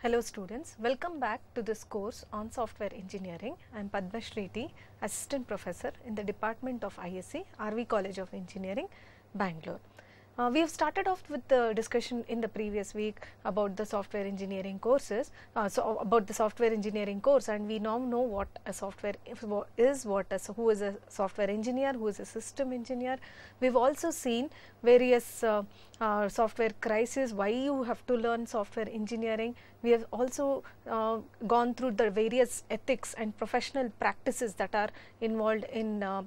Hello students, welcome back to this course on software engineering. I am Padma Shreti, assistant professor in the department of ISE, RV College of Engineering, Bangalore. Uh, we have started off with the discussion in the previous week about the software engineering courses, uh, so about the software engineering course and we now know what a software is, what a, so who is a software engineer, who is a system engineer. We have also seen various uh, uh, software crises, why you have to learn software engineering. We have also uh, gone through the various ethics and professional practices that are involved in uh,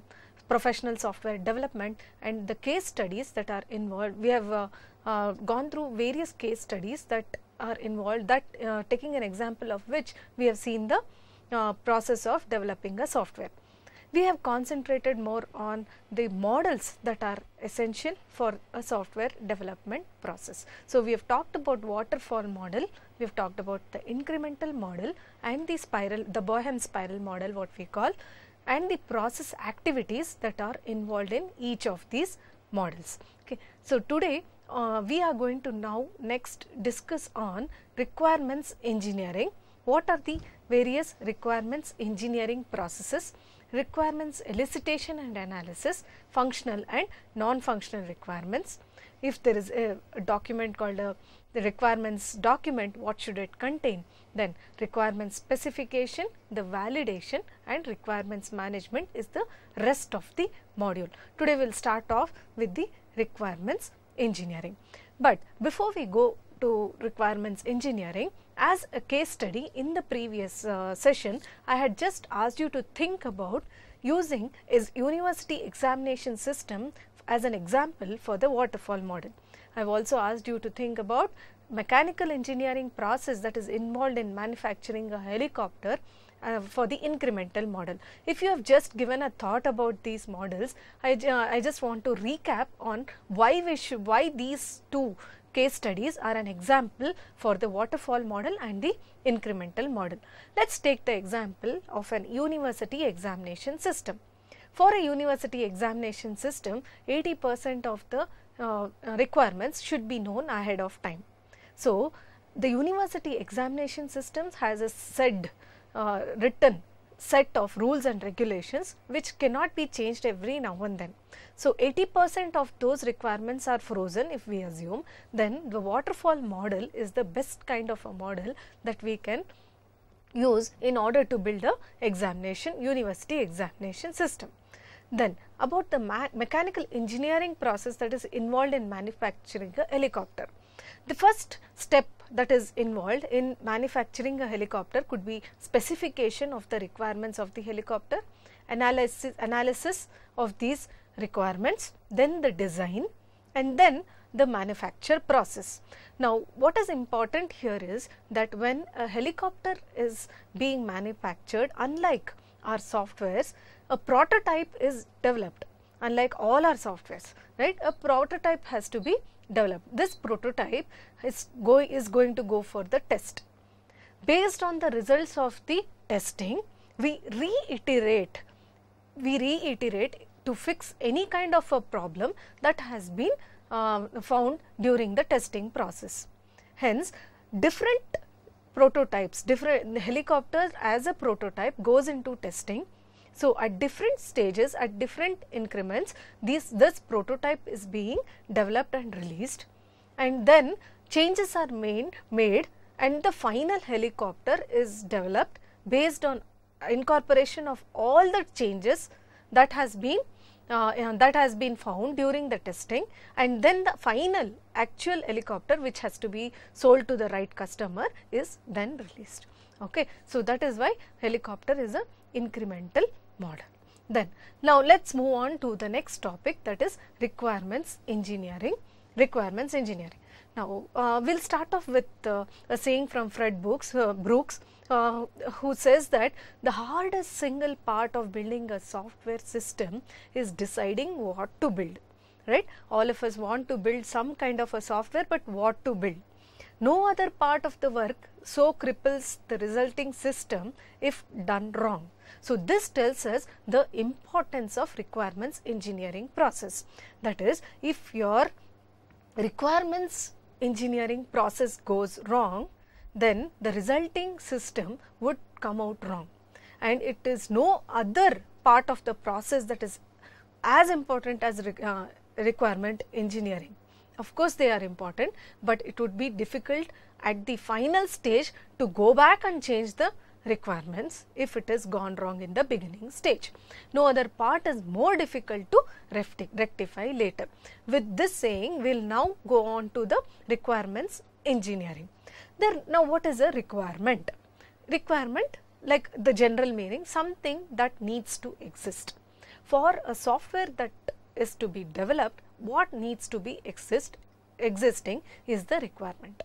professional software development and the case studies that are involved. We have uh, uh, gone through various case studies that are involved that uh, taking an example of which we have seen the uh, process of developing a software. We have concentrated more on the models that are essential for a software development process. So, we have talked about waterfall model, we have talked about the incremental model and the spiral, the Bohem spiral model what we call and the process activities that are involved in each of these models. Okay. So, today uh, we are going to now next discuss on requirements engineering. What are the various requirements engineering processes? requirements elicitation and analysis, functional and non-functional requirements. If there is a, a document called a the requirements document, what should it contain? Then requirements specification, the validation and requirements management is the rest of the module. Today we will start off with the requirements engineering. But before we go to requirements engineering, as a case study in the previous uh, session, I had just asked you to think about using is university examination system as an example for the waterfall model. I have also asked you to think about mechanical engineering process that is involved in manufacturing a helicopter uh, for the incremental model. If you have just given a thought about these models, I, uh, I just want to recap on why we should, why these two case studies are an example for the waterfall model and the incremental model. Let us take the example of an university examination system. For a university examination system, 80 percent of the uh, requirements should be known ahead of time. So, the university examination systems has a said uh, written set of rules and regulations which cannot be changed every now and then. So, 80% of those requirements are frozen if we assume then the waterfall model is the best kind of a model that we can use in order to build a examination university examination system. Then about the mechanical engineering process that is involved in manufacturing a helicopter. The first step that is involved in manufacturing a helicopter could be specification of the requirements of the helicopter, analysis, analysis of these requirements, then the design and then the manufacture process. Now, what is important here is that when a helicopter is being manufactured, unlike our softwares, a prototype is developed unlike all our softwares, right? A prototype has to be developed. This prototype is, go is going to go for the test. Based on the results of the testing, we reiterate, we reiterate to fix any kind of a problem that has been uh, found during the testing process. Hence, different prototypes, different helicopters as a prototype goes into testing so at different stages, at different increments, these, this prototype is being developed and released and then changes are made, made and the final helicopter is developed based on incorporation of all the changes that has been uh, uh, that has been found during the testing and then the final actual helicopter which has to be sold to the right customer is then released. Okay. So, that is why helicopter is a incremental model. Then now let's move on to the next topic that is requirements engineering. Requirements engineering. Now uh, we'll start off with uh, a saying from Fred Brooks, uh, Brooks uh, who says that the hardest single part of building a software system is deciding what to build. Right? All of us want to build some kind of a software, but what to build? No other part of the work so cripples the resulting system if done wrong. So this tells us the importance of requirements engineering process. That is if your requirements engineering process goes wrong, then the resulting system would come out wrong. And it is no other part of the process that is as important as re uh, requirement engineering. Of course, they are important, but it would be difficult at the final stage to go back and change the requirements if it is gone wrong in the beginning stage. No other part is more difficult to rectify later. With this saying, we will now go on to the requirements engineering. There, now what is a requirement? Requirement like the general meaning something that needs to exist. For a software that is to be developed, what needs to be exist, existing is the requirement.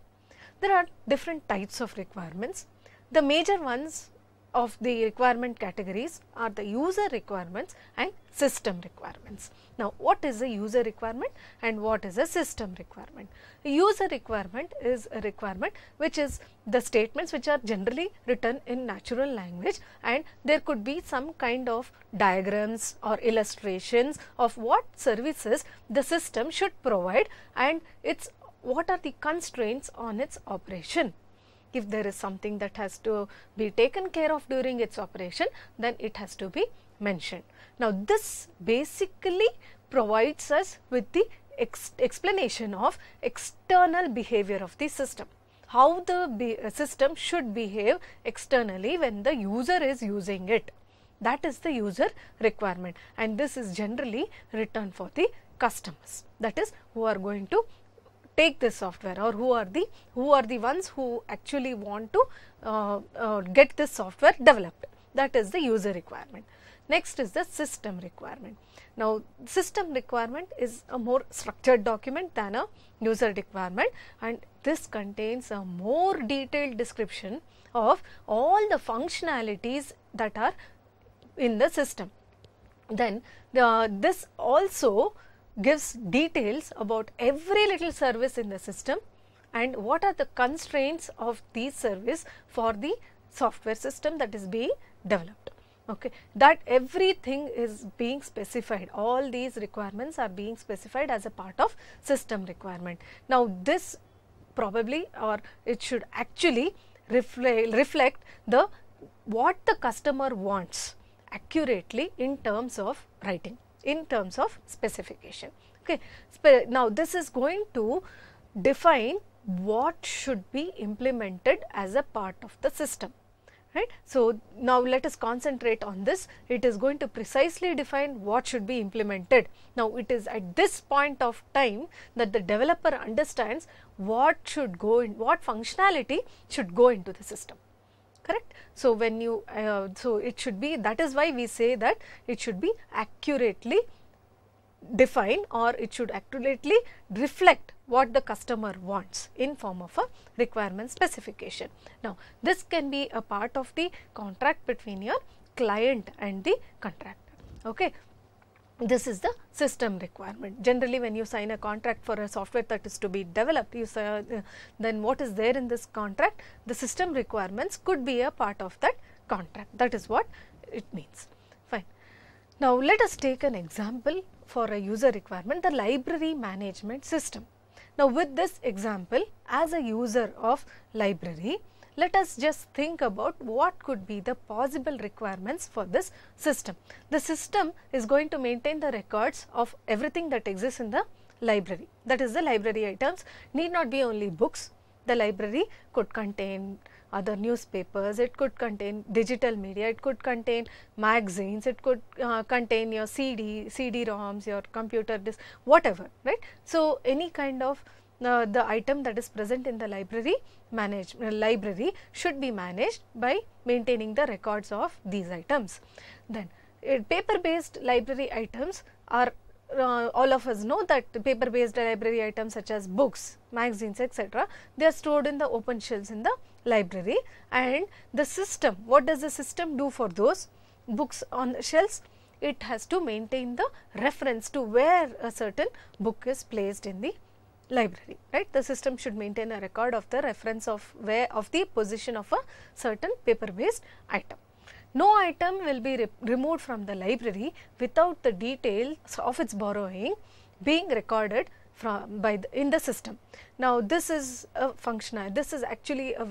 There are different types of requirements the major ones of the requirement categories are the user requirements and system requirements. Now, what is a user requirement and what is a system requirement? A user requirement is a requirement which is the statements which are generally written in natural language and there could be some kind of diagrams or illustrations of what services the system should provide and its what are the constraints on its operation. If there is something that has to be taken care of during its operation, then it has to be mentioned. Now, this basically provides us with the ex explanation of external behavior of the system how the uh, system should behave externally when the user is using it. That is the user requirement and this is generally written for the customers that is who are going to take this software or who are the who are the ones who actually want to uh, uh, get this software developed that is the user requirement next is the system requirement now system requirement is a more structured document than a user requirement and this contains a more detailed description of all the functionalities that are in the system then the, this also gives details about every little service in the system and what are the constraints of these service for the software system that is being developed. Okay. That everything is being specified, all these requirements are being specified as a part of system requirement. Now, this probably or it should actually reflect the what the customer wants accurately in terms of writing in terms of specification. Okay. Now, this is going to define what should be implemented as a part of the system. Right. So, now let us concentrate on this. It is going to precisely define what should be implemented. Now, it is at this point of time that the developer understands what should go in, what functionality should go into the system correct. So, when you, uh, so it should be that is why we say that it should be accurately defined or it should accurately reflect what the customer wants in form of a requirement specification. Now, this can be a part of the contract between your client and the contractor. Okay this is the system requirement. Generally, when you sign a contract for a software that is to be developed, you say, uh, then what is there in this contract? The system requirements could be a part of that contract. That is what it means. Fine. Now, let us take an example for a user requirement, the library management system. Now, with this example, as a user of library, let us just think about what could be the possible requirements for this system. The system is going to maintain the records of everything that exists in the library. That is the library items need not be only books. The library could contain other newspapers, it could contain digital media, it could contain magazines, it could uh, contain your CD, CD-ROMs, your computer disk, whatever, right. So, any kind of uh, the item that is present in the library manage uh, library should be managed by maintaining the records of these items. Then uh, paper based library items are uh, all of us know that paper based library items such as books, magazines etc. they are stored in the open shelves in the library and the system what does the system do for those books on shelves? It has to maintain the reference to where a certain book is placed in the library right the system should maintain a record of the reference of where of the position of a certain paper based item no item will be re removed from the library without the details of its borrowing being recorded from by the, in the system now this is a functional this is actually a,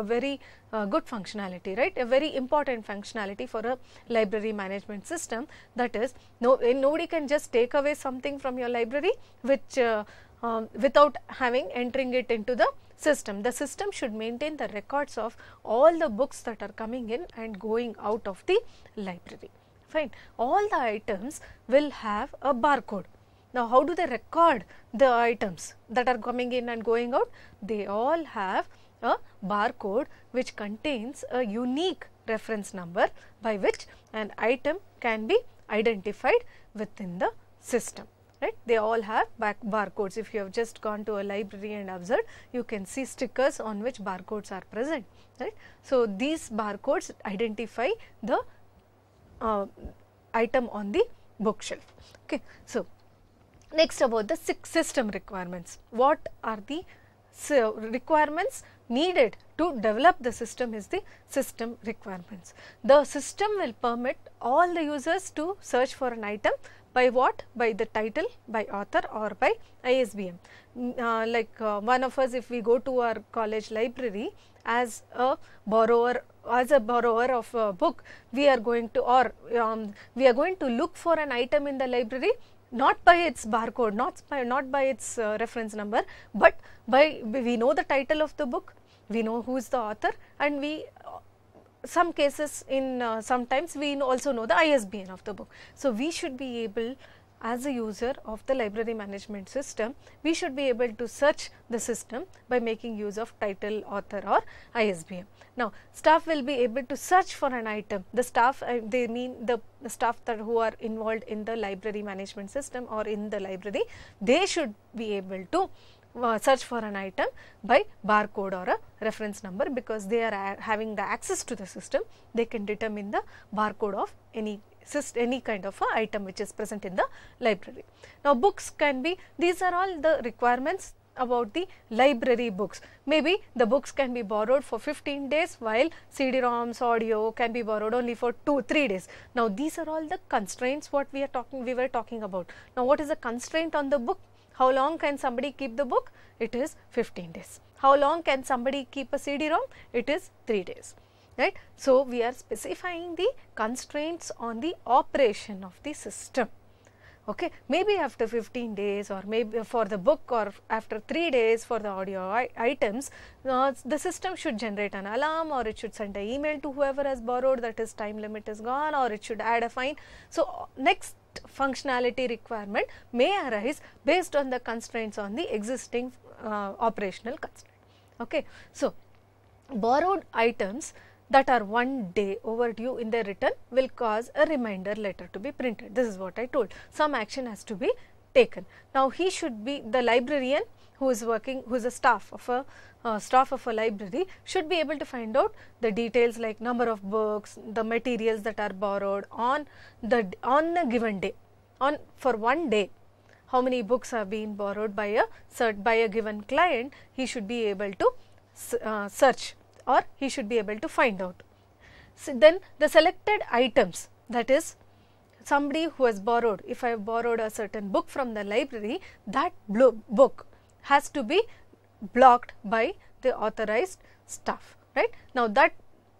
a very uh, good functionality right a very important functionality for a library management system that is no nobody can just take away something from your library which uh, um, without having entering it into the system. The system should maintain the records of all the books that are coming in and going out of the library. Fine. All the items will have a barcode. Now, how do they record the items that are coming in and going out? They all have a barcode which contains a unique reference number by which an item can be identified within the system right they all have back barcodes if you have just gone to a library and observed you can see stickers on which barcodes are present right so these barcodes identify the uh, item on the bookshelf okay so next about the six system requirements what are the so requirements needed to develop the system is the system requirements. The system will permit all the users to search for an item by what? By the title, by author or by ISBN. Mm, uh, like uh, one of us if we go to our college library as a borrower as a borrower of a book we are going to or um, we are going to look for an item in the library not by its barcode not by not by its uh, reference number but by we know the title of the book we know who is the author and we some cases in uh, sometimes we also know the ISBN of the book. So, we should be able as a user of the library management system, we should be able to search the system by making use of title, author or ISBN. Now, staff will be able to search for an item. The staff, uh, they mean the staff that who are involved in the library management system or in the library, they should be able to search for an item by barcode or a reference number because they are having the access to the system they can determine the barcode of any any kind of a item which is present in the library. Now books can be these are all the requirements about the library books. Maybe the books can be borrowed for 15 days while CD-ROMs, audio can be borrowed only for 2-3 days. Now these are all the constraints what we are talking, we were talking about. Now what is the constraint on the book? How long can somebody keep the book? It is 15 days. How long can somebody keep a CD-ROM? It is 3 days. Right. So, we are specifying the constraints on the operation of the system. Okay. Maybe after 15 days or maybe for the book or after 3 days for the audio items, uh, the system should generate an alarm or it should send an email to whoever has borrowed that his time limit is gone or it should add a fine. So, next functionality requirement may arise based on the constraints on the existing uh, operational constraint. Okay. So, borrowed items that are one day overdue in their return will cause a reminder letter to be printed. This is what I told. Some action has to be taken. Now, he should be the librarian who is working, who is a staff of a uh, staff of a library should be able to find out the details like number of books, the materials that are borrowed on the on a given day, on for one day how many books have been borrowed by a by a given client he should be able to uh, search or he should be able to find out. So, then the selected items that is somebody who has borrowed if I have borrowed a certain book from the library that book has to be blocked by the authorized staff right. Now that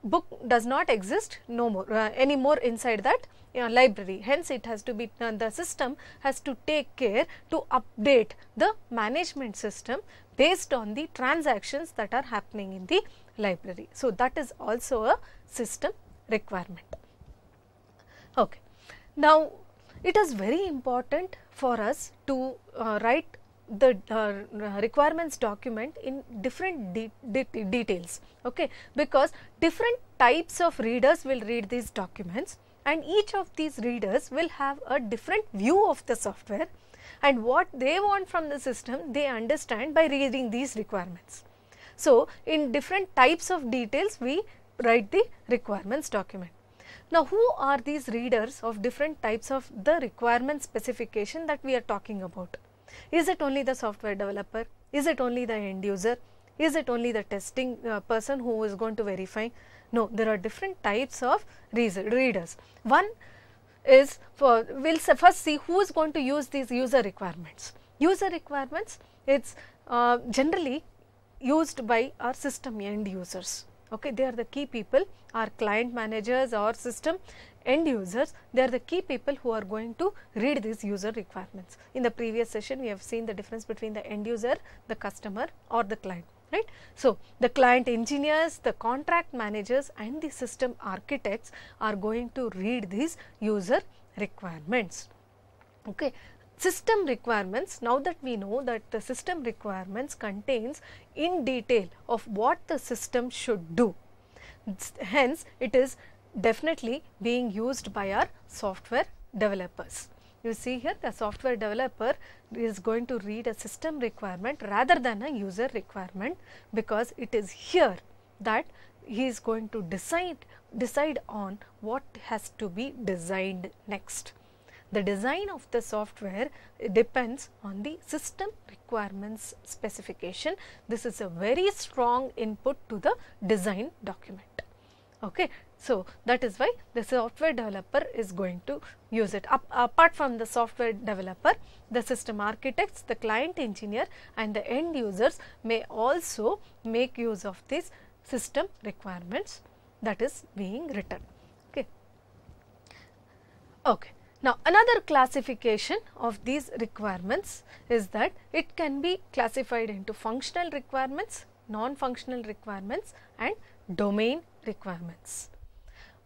book does not exist no more uh, anymore inside that you uh, know, library hence it has to be uh, the system has to take care to update the management system based on the transactions that are happening in the library. So, that is also a system requirement. Okay. Now, it is very important for us to uh, write the uh, requirements document in different de de details okay because different types of readers will read these documents and each of these readers will have a different view of the software and what they want from the system they understand by reading these requirements. So, in different types of details we write the requirements document. Now, who are these readers of different types of the requirement specification that we are talking about? Is it only the software developer? Is it only the end user? Is it only the testing uh, person who is going to verify? No, there are different types of readers. One is for, we'll first see who is going to use these user requirements. User requirements, it's uh, generally used by our system end users okay they are the key people our client managers or system end users, they are the key people who are going to read these user requirements. In the previous session, we have seen the difference between the end user, the customer or the client. Right? So, the client engineers, the contract managers and the system architects are going to read these user requirements. Okay. System requirements, now that we know that the system requirements contains in detail of what the system should do, hence it is definitely being used by our software developers. You see here the software developer is going to read a system requirement rather than a user requirement because it is here that he is going to decide decide on what has to be designed next. The design of the software depends on the system requirements specification. This is a very strong input to the design document. Okay. So, that is why the software developer is going to use it. Up, apart from the software developer, the system architects, the client engineer and the end users may also make use of these system requirements that is being written. Okay. okay. Now, another classification of these requirements is that it can be classified into functional requirements, non-functional requirements and domain requirements.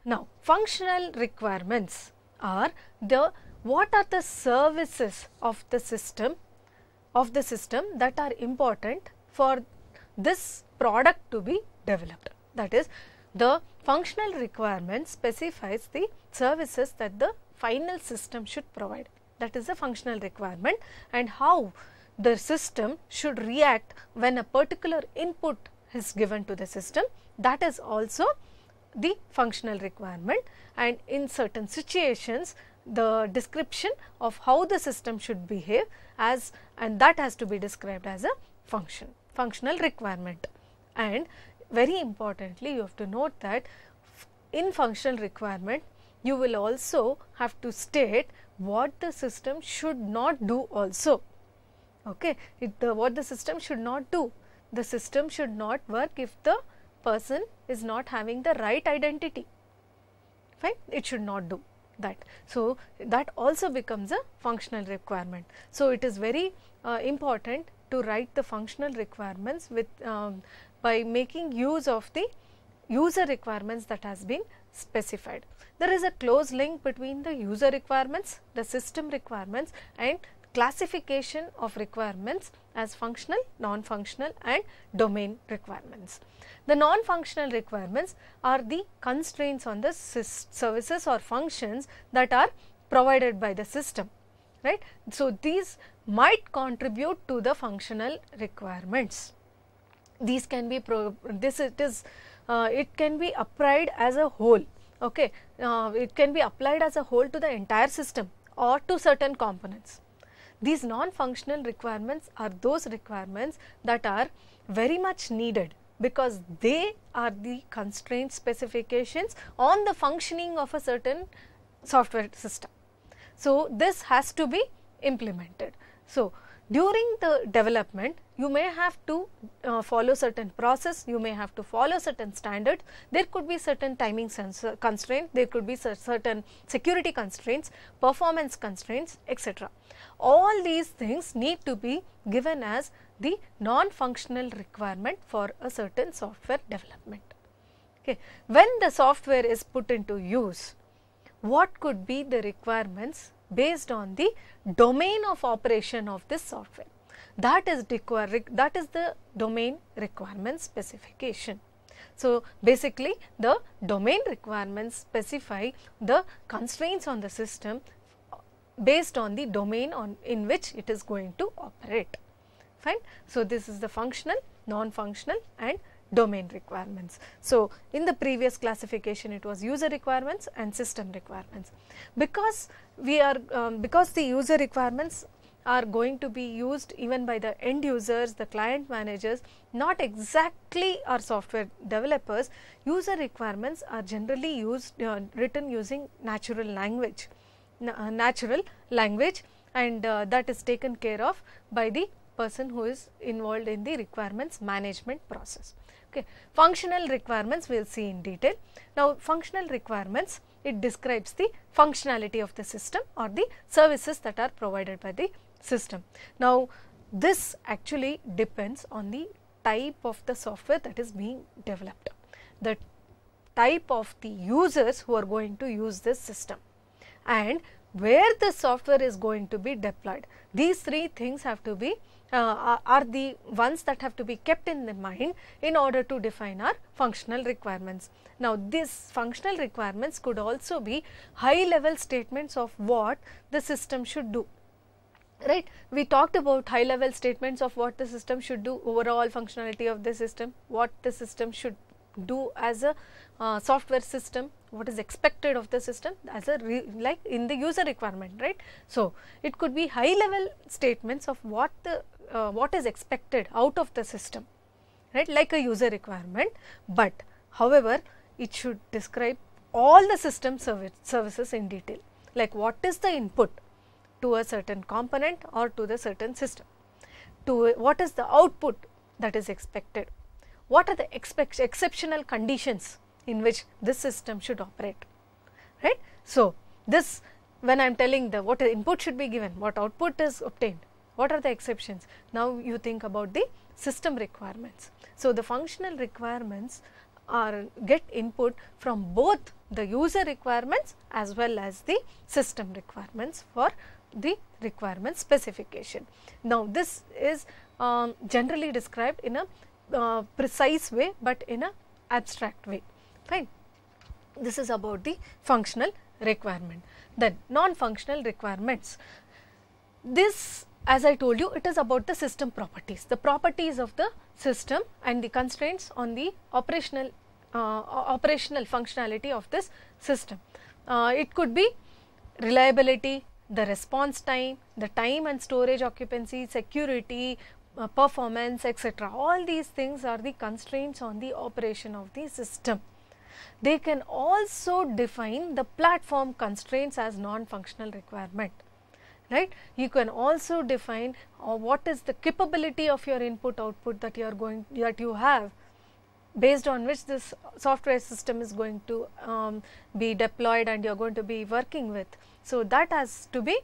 Now, functional requirements are the what are the services of the system of the system that are important for this product to be developed. That is, the functional requirement specifies the services that the final system should provide. That is the functional requirement and how the system should react when a particular input is given to the system. That is also the functional requirement and in certain situations the description of how the system should behave as and that has to be described as a function, functional requirement. And very importantly you have to note that in functional requirement you will also have to state what the system should not do also. Okay, it, the, what the system should not do. The system should not work if the person is not having the right identity fine it should not do that so that also becomes a functional requirement so it is very uh, important to write the functional requirements with um, by making use of the user requirements that has been specified there is a close link between the user requirements the system requirements and classification of requirements as functional, non-functional and domain requirements. The non-functional requirements are the constraints on the services or functions that are provided by the system, right. So, these might contribute to the functional requirements. These can be, this it is, uh, it can be applied as a whole, okay. Uh, it can be applied as a whole to the entire system or to certain components these non-functional requirements are those requirements that are very much needed because they are the constraint specifications on the functioning of a certain software system. So, this has to be implemented. So, during the development, you may have to uh, follow certain process, you may have to follow certain standards. There could be certain timing constraint, there could be certain security constraints, performance constraints, etc. All these things need to be given as the non-functional requirement for a certain software development. Okay. When the software is put into use, what could be the requirements based on the domain of operation of this software. That is, that is the domain requirement specification. So, basically the domain requirements specify the constraints on the system based on the domain on in which it is going to operate. Fine. So, this is the functional, non-functional and domain requirements. So, in the previous classification it was user requirements and system requirements. Because we are, um, because the user requirements are going to be used even by the end users, the client managers, not exactly our software developers, user requirements are generally used, uh, written using natural language, na uh, natural language and uh, that is taken care of by the person who is involved in the requirements management process. Okay. Functional requirements we will see in detail. Now, functional requirements it describes the functionality of the system or the services that are provided by the system. Now, this actually depends on the type of the software that is being developed, the type of the users who are going to use this system and where the software is going to be deployed. These three things have to be uh, are the ones that have to be kept in the mind in order to define our functional requirements. Now, these functional requirements could also be high level statements of what the system should do right we talked about high level statements of what the system should do overall functionality of the system what the system should do as a uh, software system what is expected of the system as a like in the user requirement right so it could be high level statements of what the uh, what is expected out of the system right like a user requirement but however it should describe all the system service services in detail like what is the input to a certain component or to the certain system to what is the output that is expected what are the exceptional conditions in which this system should operate, right. So, this when I am telling the what input should be given, what output is obtained, what are the exceptions. Now, you think about the system requirements. So, the functional requirements are get input from both the user requirements as well as the system requirements for the requirement specification. Now, this is um, generally described in a uh, precise way but in a abstract way fine this is about the functional requirement then non functional requirements this as i told you it is about the system properties the properties of the system and the constraints on the operational uh, operational functionality of this system uh, it could be reliability the response time, the time and storage occupancy, security, uh, performance etc. All these things are the constraints on the operation of the system. They can also define the platform constraints as non-functional requirement right you can also define uh, what is the capability of your input output that you are going that you have based on which this software system is going to um, be deployed and you are going to be working with so that has to be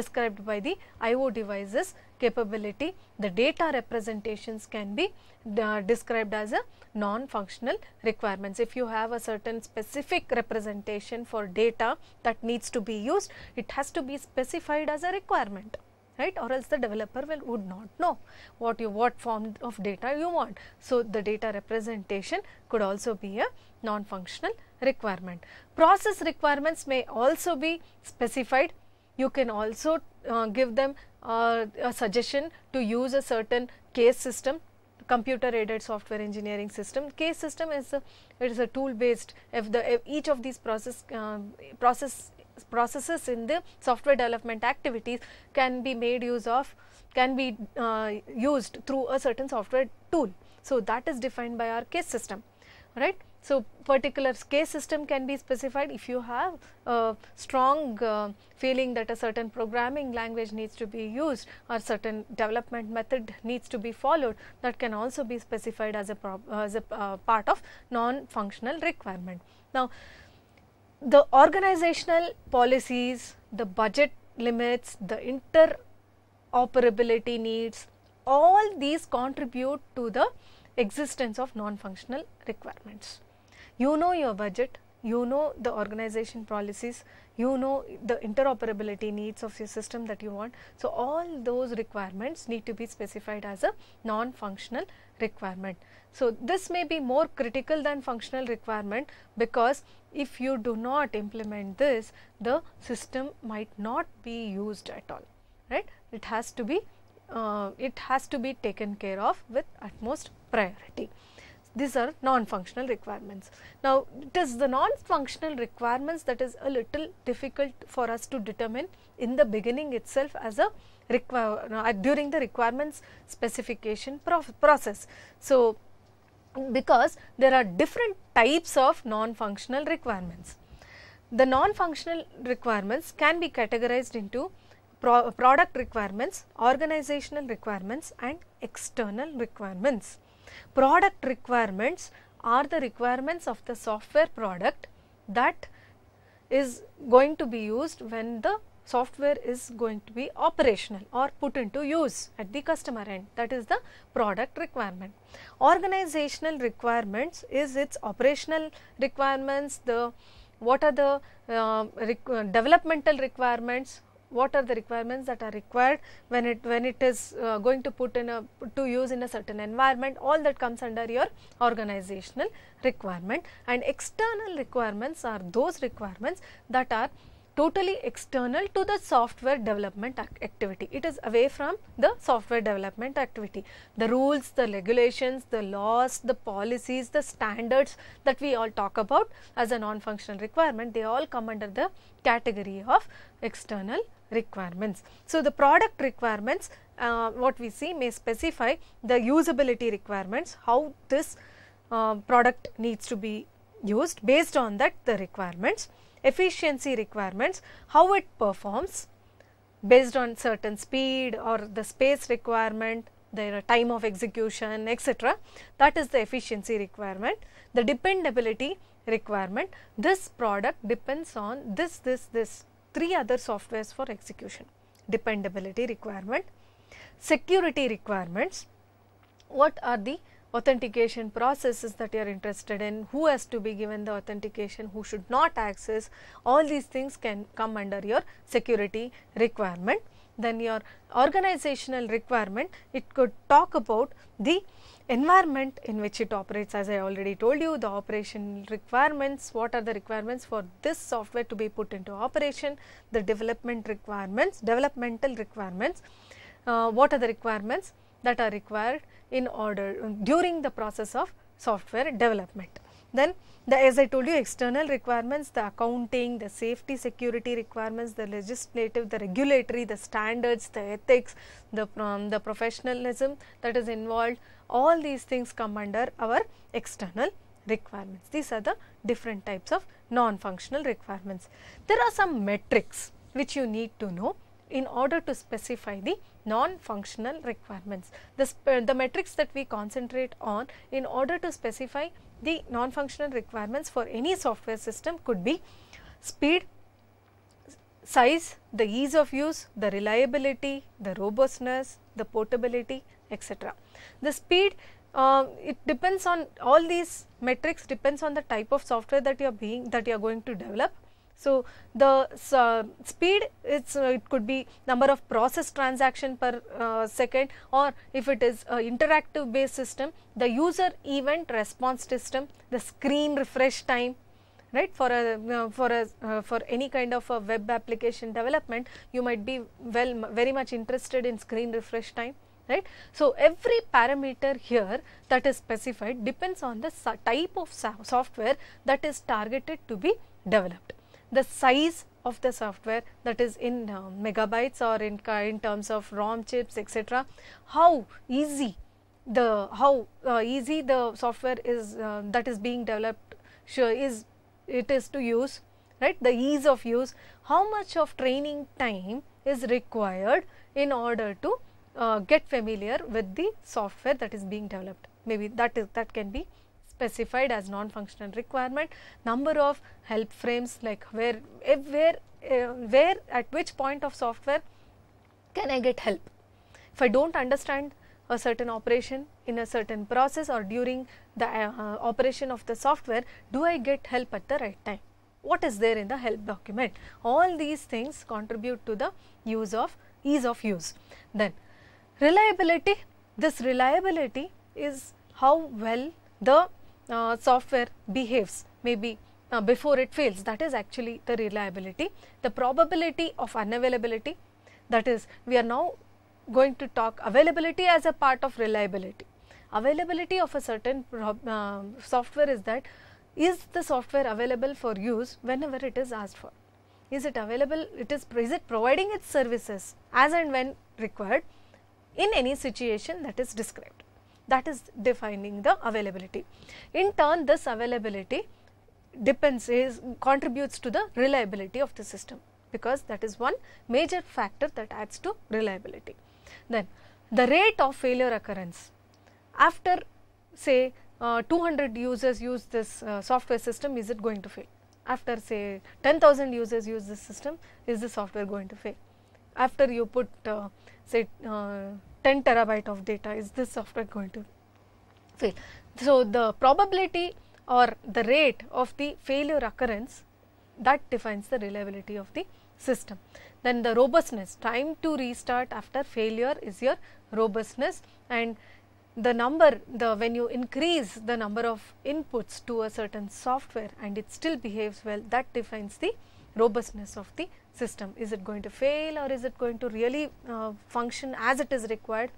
described by the io devices capability, the data representations can be uh, described as a non-functional requirements. If you have a certain specific representation for data that needs to be used, it has to be specified as a requirement right or else the developer will would not know what you what form of data you want so the data representation could also be a non functional requirement process requirements may also be specified you can also uh, give them uh, a suggestion to use a certain case system computer aided software engineering system case system is a, it is a tool based if the if each of these process uh, process processes in the software development activities can be made use of can be uh, used through a certain software tool so that is defined by our case system right so, particular case system can be specified if you have a strong uh, feeling that a certain programming language needs to be used or certain development method needs to be followed that can also be specified as a, as a uh, part of non-functional requirement. Now, the organizational policies, the budget limits, the interoperability needs, all these contribute to the existence of non-functional requirements you know your budget, you know the organization policies, you know the interoperability needs of your system that you want. So, all those requirements need to be specified as a non-functional requirement. So, this may be more critical than functional requirement because if you do not implement this, the system might not be used at all, right. It has to be, uh, it has to be taken care of with utmost priority. These are non-functional requirements. Now, it is the non-functional requirements that is a little difficult for us to determine in the beginning itself as a require uh, during the requirements specification process. So, because there are different types of non-functional requirements. The non-functional requirements can be categorized into pro product requirements, organizational requirements and external requirements. Product requirements are the requirements of the software product that is going to be used when the software is going to be operational or put into use at the customer end that is the product requirement. Organizational requirements is its operational requirements, the what are the uh, requ developmental requirements, what are the requirements that are required when it when it is uh, going to put in a to use in a certain environment all that comes under your organizational requirement and external requirements are those requirements that are totally external to the software development activity. It is away from the software development activity. The rules, the regulations, the laws, the policies, the standards that we all talk about as a non-functional requirement, they all come under the category of external requirements. So, the product requirements uh, what we see may specify the usability requirements, how this uh, product needs to be used based on that the requirements, efficiency requirements, how it performs based on certain speed or the space requirement, the time of execution etc. That is the efficiency requirement. The dependability requirement, this product depends on this, this, this three other softwares for execution dependability requirement, security requirements, what are the authentication processes that you are interested in, who has to be given the authentication, who should not access, all these things can come under your security requirement then your organizational requirement it could talk about the environment in which it operates as I already told you the operation requirements what are the requirements for this software to be put into operation the development requirements developmental requirements uh, what are the requirements that are required in order during the process of software development. Then the, as I told you external requirements, the accounting, the safety security requirements, the legislative, the regulatory, the standards, the ethics, the, um, the professionalism that is involved, all these things come under our external requirements. These are the different types of non-functional requirements. There are some metrics which you need to know in order to specify the non-functional requirements. The, uh, the metrics that we concentrate on in order to specify the non-functional requirements for any software system could be speed, size, the ease of use, the reliability, the robustness, the portability, etc. The speed uh, it depends on all these metrics depends on the type of software that you are being that you are going to develop so, the uh, speed it's, uh, it could be number of process transaction per uh, second or if it is interactive based system, the user event response system, the screen refresh time right for a for a uh, for any kind of a web application development you might be well very much interested in screen refresh time right so every parameter here that is specified depends on the type of software that is targeted to be developed the size of the software that is in uh, megabytes or in, in terms of ROM chips etc. How easy the how uh, easy the software is uh, that is being developed sure is it is to use right the ease of use how much of training time is required in order to uh, get familiar with the software that is being developed maybe that is that can be specified as non-functional requirement, number of help frames like where, if, where, uh, where at which point of software can I get help. If I do not understand a certain operation in a certain process or during the uh, uh, operation of the software, do I get help at the right time? What is there in the help document? All these things contribute to the use of ease of use. Then reliability, this reliability is how well the uh, software behaves maybe uh, before it fails that is actually the reliability the probability of unavailability that is we are now going to talk availability as a part of reliability availability of a certain uh, software is that is the software available for use whenever it is asked for is it available it is is it providing its services as and when required in any situation that is described that is defining the availability. In turn this availability depends is contributes to the reliability of the system because that is one major factor that adds to reliability. Then the rate of failure occurrence after say uh, 200 users use this uh, software system is it going to fail after say 10000 users use this system is the software going to fail after you put uh, say uh, 10 terabyte of data is this software going to fail. So, the probability or the rate of the failure occurrence that defines the reliability of the system. Then the robustness time to restart after failure is your robustness and the number the when you increase the number of inputs to a certain software and it still behaves well that defines the robustness of the system. Is it going to fail or is it going to really uh, function as it is required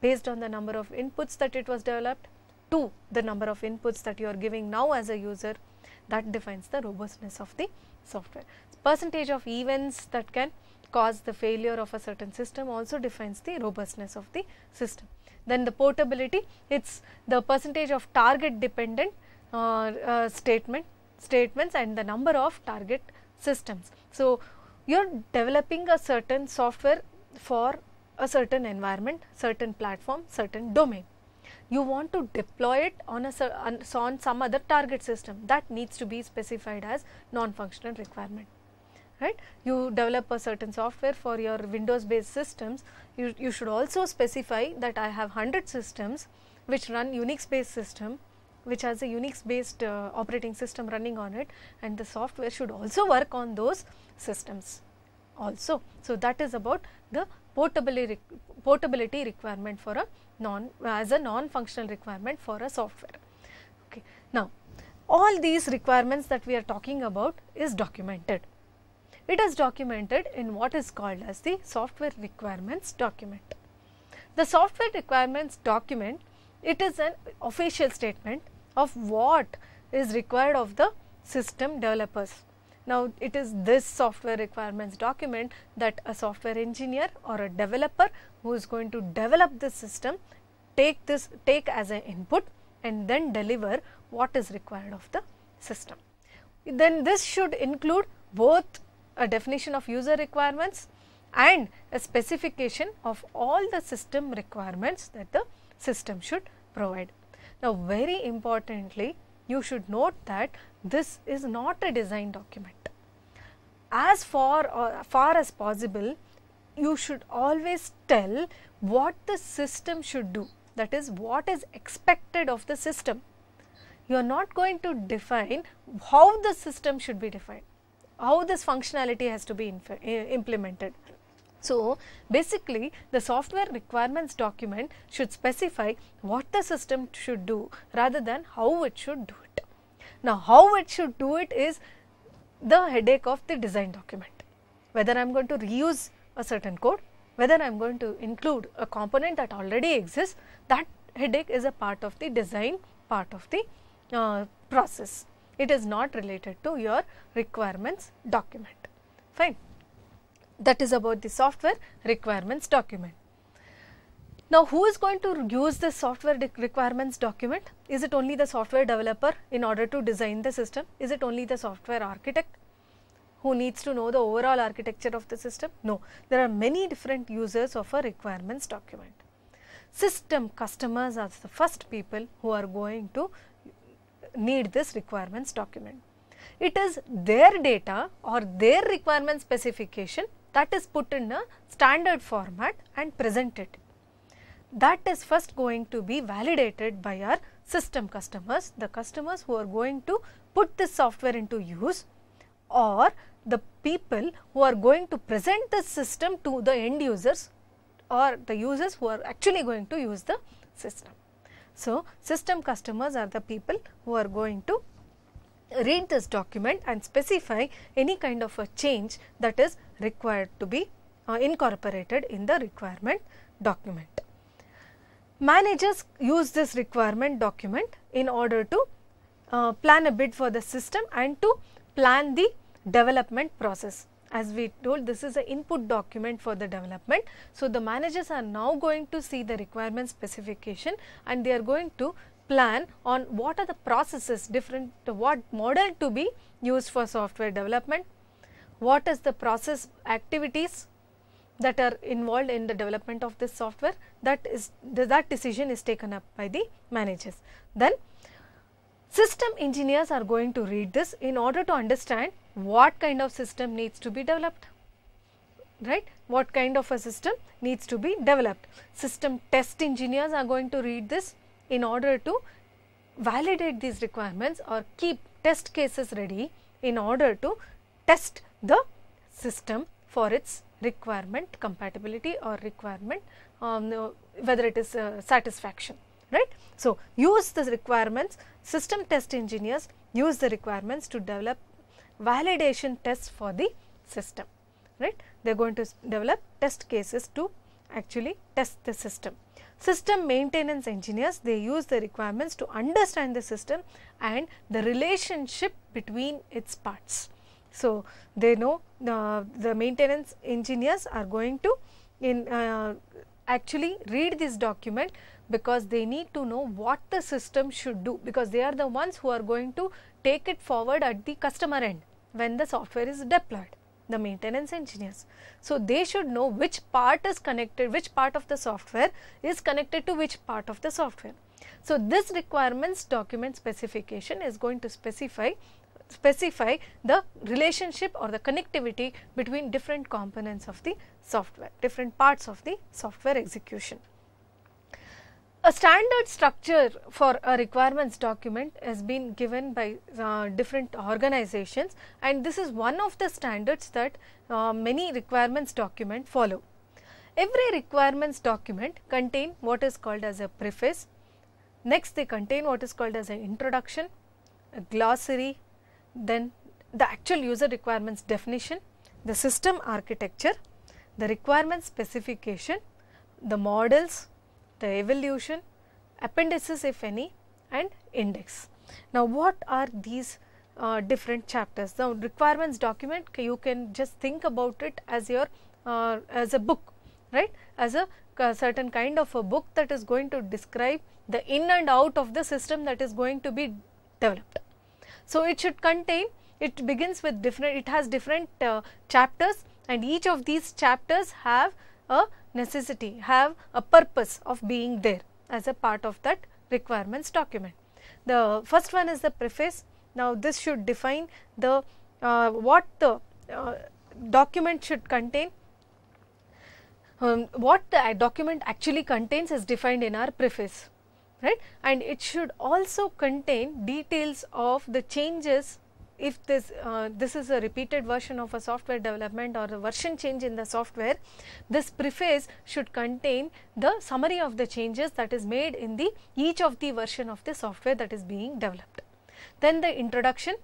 based on the number of inputs that it was developed to the number of inputs that you are giving now as a user that defines the robustness of the software. Percentage of events that can cause the failure of a certain system also defines the robustness of the system. Then the portability, it is the percentage of target dependent uh, uh, statement statements and the number of target systems. So, you are developing a certain software for a certain environment, certain platform, certain domain. You want to deploy it on a on, some other target system that needs to be specified as non-functional requirement. Right? You develop a certain software for your Windows based systems. You, you should also specify that I have 100 systems which run Unix based system which has a Unix based uh, operating system running on it and the software should also work on those systems also. So, that is about the portability, portability requirement for a non as a non functional requirement for a software. Okay. Now, all these requirements that we are talking about is documented. It is documented in what is called as the software requirements document. The software requirements document it is an official statement of what is required of the system developers. Now, it is this software requirements document that a software engineer or a developer who is going to develop the system take this take as an input and then deliver what is required of the system. Then this should include both a definition of user requirements and a specification of all the system requirements that the system should provide. Now very importantly, you should note that this is not a design document. As far, uh, far as possible, you should always tell what the system should do. That is what is expected of the system. You are not going to define how the system should be defined, how this functionality has to be implemented. So basically the software requirements document should specify what the system should do rather than how it should do it. Now how it should do it is the headache of the design document. Whether I am going to reuse a certain code, whether I am going to include a component that already exists, that headache is a part of the design part of the uh, process. It is not related to your requirements document. Fine that is about the software requirements document. Now, who is going to use this software requirements document? Is it only the software developer in order to design the system? Is it only the software architect who needs to know the overall architecture of the system? No, there are many different users of a requirements document. System customers are the first people who are going to need this requirements document. It is their data or their requirement specification that is put in a standard format and presented. That is first going to be validated by our system customers, the customers who are going to put this software into use or the people who are going to present the system to the end users or the users who are actually going to use the system. So, system customers are the people who are going to read this document and specify any kind of a change that is required to be uh, incorporated in the requirement document. Managers use this requirement document in order to uh, plan a bid for the system and to plan the development process. As we told this is an input document for the development. So, the managers are now going to see the requirement specification and they are going to plan on what are the processes different, what model to be used for software development, what is the process activities that are involved in the development of this software that is that decision is taken up by the managers. Then system engineers are going to read this in order to understand what kind of system needs to be developed right what kind of a system needs to be developed system test engineers are going to read this in order to validate these requirements or keep test cases ready in order to test the system for its requirement compatibility or requirement um, uh, whether it is uh, satisfaction right. So, use the requirements system test engineers use the requirements to develop validation tests for the system right. They are going to develop test cases to actually test the system. System maintenance engineers, they use the requirements to understand the system and the relationship between its parts. So, they know uh, the maintenance engineers are going to in uh, actually read this document because they need to know what the system should do because they are the ones who are going to take it forward at the customer end when the software is deployed the maintenance engineers. So, they should know which part is connected, which part of the software is connected to which part of the software. So, this requirements document specification is going to specify specify the relationship or the connectivity between different components of the software, different parts of the software execution. A standard structure for a requirements document has been given by uh, different organizations and this is one of the standards that uh, many requirements document follow. Every requirements document contain what is called as a preface, next they contain what is called as an introduction, a glossary, then the actual user requirements definition, the system architecture, the requirements specification, the models, the evolution, appendices if any and index. Now what are these uh, different chapters? Now requirements document you can just think about it as your uh, as a book right as a certain kind of a book that is going to describe the in and out of the system that is going to be developed. So it should contain it begins with different it has different uh, chapters and each of these chapters have a necessity, have a purpose of being there as a part of that requirements document. The first one is the preface. Now, this should define the uh, what the uh, document should contain. Um, what the document actually contains is defined in our preface, right? And it should also contain details of the changes if this uh, this is a repeated version of a software development or a version change in the software, this preface should contain the summary of the changes that is made in the each of the version of the software that is being developed. Then the introduction.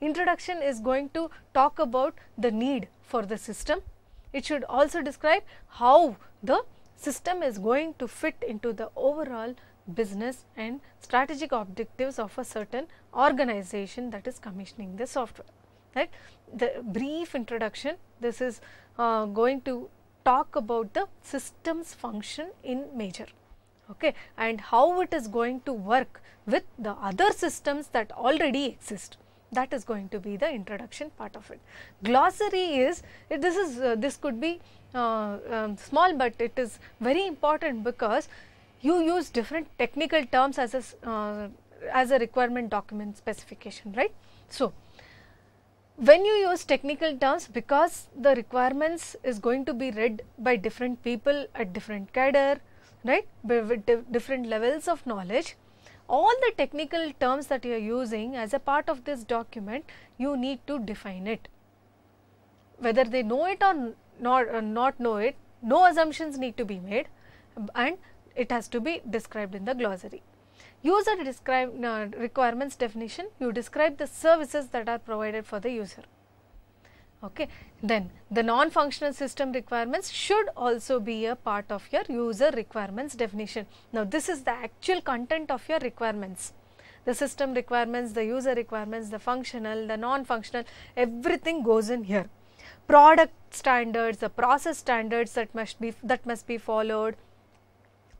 Introduction is going to talk about the need for the system. It should also describe how the system is going to fit into the overall business and strategic objectives of a certain organization that is commissioning the software right the brief introduction this is uh, going to talk about the systems function in major okay and how it is going to work with the other systems that already exist that is going to be the introduction part of it glossary is this is uh, this could be uh, um, small but it is very important because you use different technical terms as a, uh, as a requirement document specification, right. So, when you use technical terms because the requirements is going to be read by different people at different cadre, right, with different levels of knowledge, all the technical terms that you are using as a part of this document, you need to define it. Whether they know it or not, or uh, not know it, no assumptions need to be made and it has to be described in the glossary. User describe, uh, requirements definition, you describe the services that are provided for the user. Okay. Then the non-functional system requirements should also be a part of your user requirements definition. Now this is the actual content of your requirements. The system requirements, the user requirements, the functional, the non-functional, everything goes in here. Product standards, the process standards that must be that must be followed,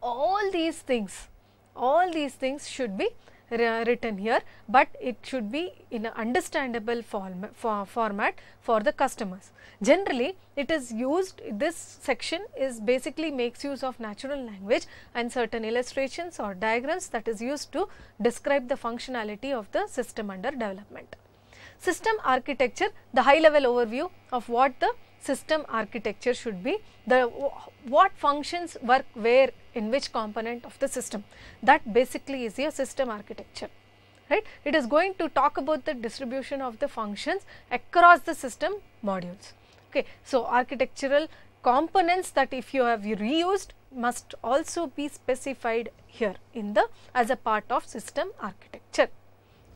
all these things, all these things should be written here, but it should be in an understandable form, for, format for the customers. Generally, it is used, this section is basically makes use of natural language and certain illustrations or diagrams that is used to describe the functionality of the system under development. System architecture, the high level overview of what the system architecture should be the what functions work where in which component of the system that basically is your system architecture right it is going to talk about the distribution of the functions across the system modules okay so architectural components that if you have reused must also be specified here in the as a part of system architecture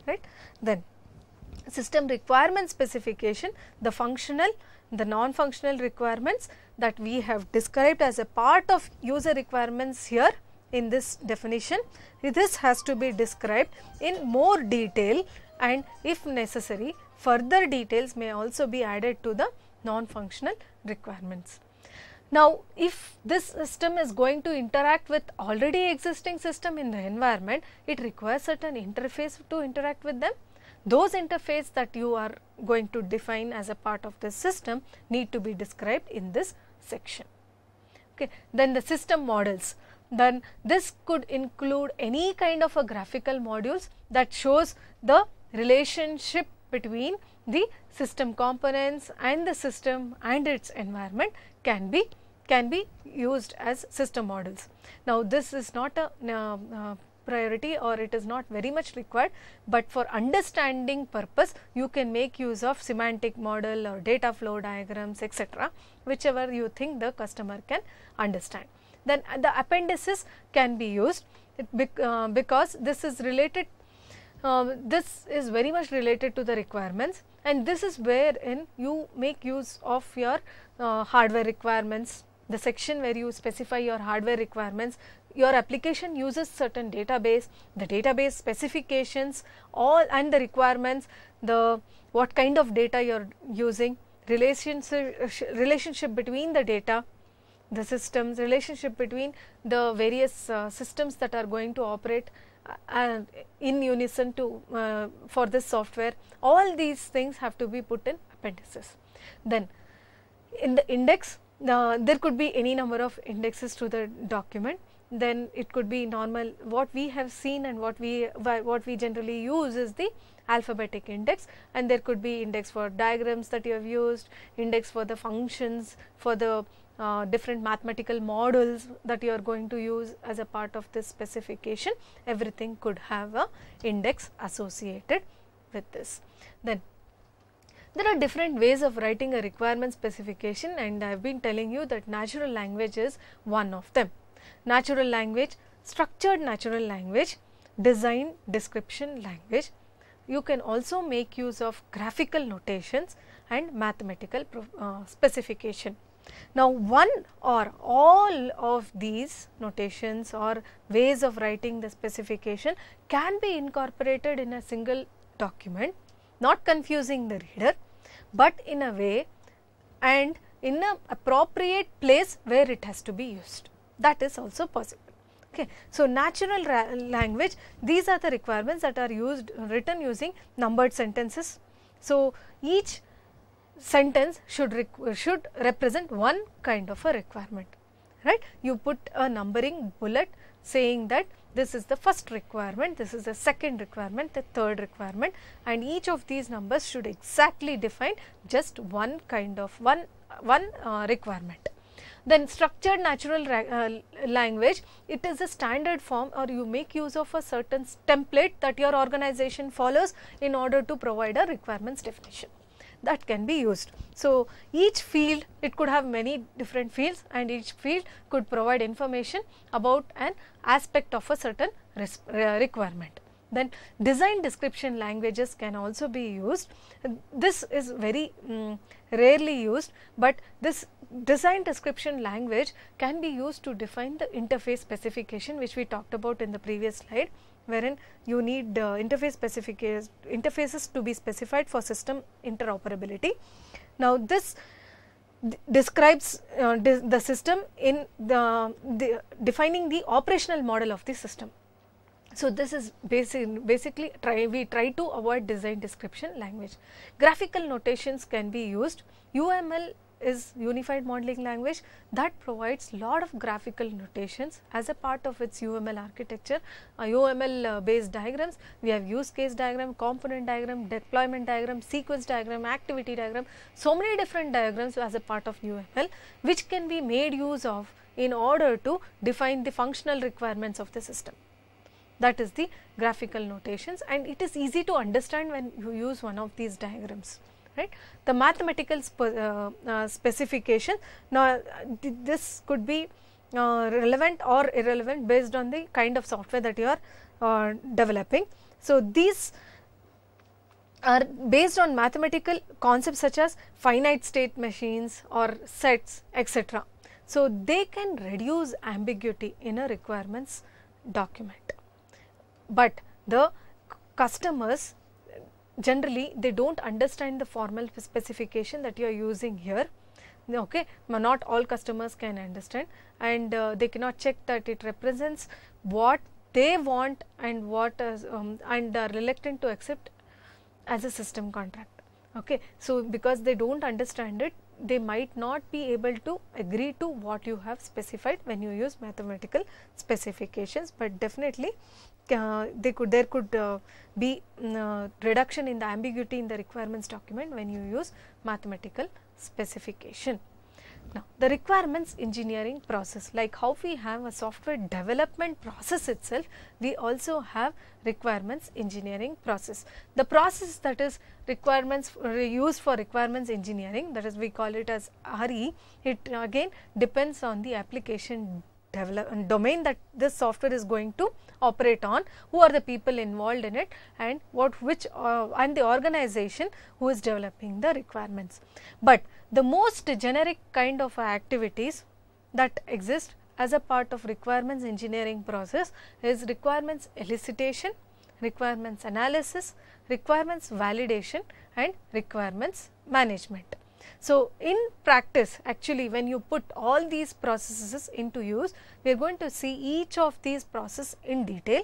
right then system requirement specification the functional the non-functional requirements that we have described as a part of user requirements here in this definition. This has to be described in more detail and if necessary further details may also be added to the non-functional requirements. Now, if this system is going to interact with already existing system in the environment, it requires certain interface to interact with them those interface that you are going to define as a part of the system need to be described in this section. Okay. Then the system models then this could include any kind of a graphical modules that shows the relationship between the system components and the system and its environment can be can be used as system models. Now, this is not a uh, uh, priority or it is not very much required but for understanding purpose you can make use of semantic model or data flow diagrams etc whichever you think the customer can understand. Then the appendices can be used uh, because this is related um, this is very much related to the requirements and this is wherein you make use of your uh, hardware requirements the section where you specify your hardware requirements your application uses certain database, the database specifications, all and the requirements, the what kind of data you are using, relationship, relationship between the data, the systems, relationship between the various uh, systems that are going to operate uh, in unison to uh, for this software. All these things have to be put in appendices. Then in the index, uh, there could be any number of indexes to the document then it could be normal what we have seen and what we what we generally use is the alphabetic index and there could be index for diagrams that you have used index for the functions for the uh, different mathematical models that you are going to use as a part of this specification everything could have a index associated with this then there are different ways of writing a requirement specification and I have been telling you that natural language is one of them natural language, structured natural language, design description language. You can also make use of graphical notations and mathematical uh, specification. Now, one or all of these notations or ways of writing the specification can be incorporated in a single document, not confusing the reader, but in a way and in an appropriate place where it has to be used that is also possible. Okay. So, natural language these are the requirements that are used written using numbered sentences. So, each sentence should should represent one kind of a requirement right you put a numbering bullet saying that this is the first requirement this is the second requirement the third requirement and each of these numbers should exactly define just one kind of one one uh, requirement then structured natural uh, language, it is a standard form or you make use of a certain template that your organization follows in order to provide a requirements definition that can be used. So, each field it could have many different fields and each field could provide information about an aspect of a certain requirement. Then design description languages can also be used. This is very um, rarely used, but this design description language can be used to define the interface specification which we talked about in the previous slide wherein you need uh, interface specifications interfaces to be specified for system interoperability. Now this describes uh, the system in the, the, defining the operational model of the system. So this is basic, basically try, we try to avoid design description language. Graphical notations can be used. UML is unified modeling language that provides lot of graphical notations as a part of its UML architecture. Uh, UML uh, based diagrams, we have use case diagram, component diagram, deployment diagram, sequence diagram, activity diagram, so many different diagrams as a part of UML which can be made use of in order to define the functional requirements of the system that is the graphical notations and it is easy to understand when you use one of these diagrams right. The mathematical spe uh, uh, specification now this could be uh, relevant or irrelevant based on the kind of software that you are uh, developing. So, these are based on mathematical concepts such as finite state machines or sets etc. So, they can reduce ambiguity in a requirements document, but the customers generally they don't understand the formal specification that you are using here okay not all customers can understand and uh, they cannot check that it represents what they want and what is, um, and are reluctant to accept as a system contract okay so because they don't understand it they might not be able to agree to what you have specified when you use mathematical specifications, but definitely uh, they could there could uh, be mm, uh, reduction in the ambiguity in the requirements document when you use mathematical specification. Now, the requirements engineering process, like how we have a software development process itself, we also have requirements engineering process. The process that is requirements uh, used for requirements engineering, that is we call it as RE, it again depends on the application develop domain that this software is going to operate on who are the people involved in it and what which uh, and the organization who is developing the requirements but the most generic kind of activities that exist as a part of requirements engineering process is requirements elicitation requirements analysis requirements validation and requirements management so, in practice actually when you put all these processes into use, we are going to see each of these process in detail.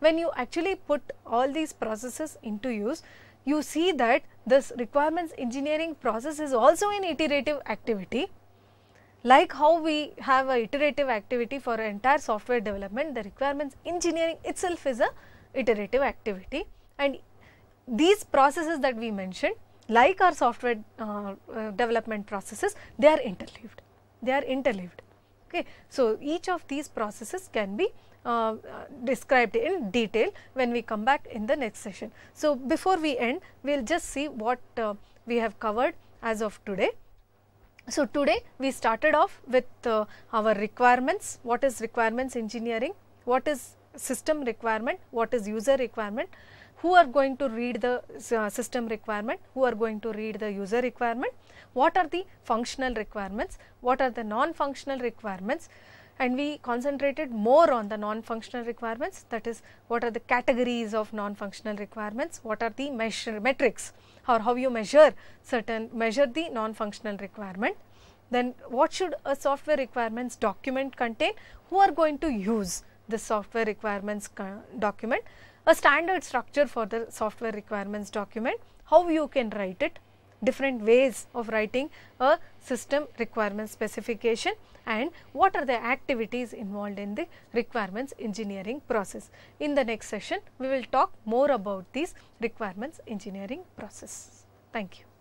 When you actually put all these processes into use, you see that this requirements engineering process is also an iterative activity. Like how we have a iterative activity for entire software development, the requirements engineering itself is a iterative activity and these processes that we mentioned like our software uh, uh, development processes, they are interleaved, they are interleaved. Okay. So, each of these processes can be uh, uh described in detail when we come back in the next session. So, before we end, we will just see what uh, we have covered as of today. So, today we started off with uh, our requirements, what is requirements engineering, what is system requirement, what is user requirement who are going to read the uh, system requirement, who are going to read the user requirement, what are the functional requirements, what are the non-functional requirements and we concentrated more on the non-functional requirements that is what are the categories of non-functional requirements, what are the measure metrics or how you measure certain measure the non-functional requirement. Then what should a software requirements document contain, who are going to use the software requirements uh, document a standard structure for the software requirements document, how you can write it, different ways of writing a system requirement specification and what are the activities involved in the requirements engineering process. In the next session, we will talk more about these requirements engineering process. Thank you.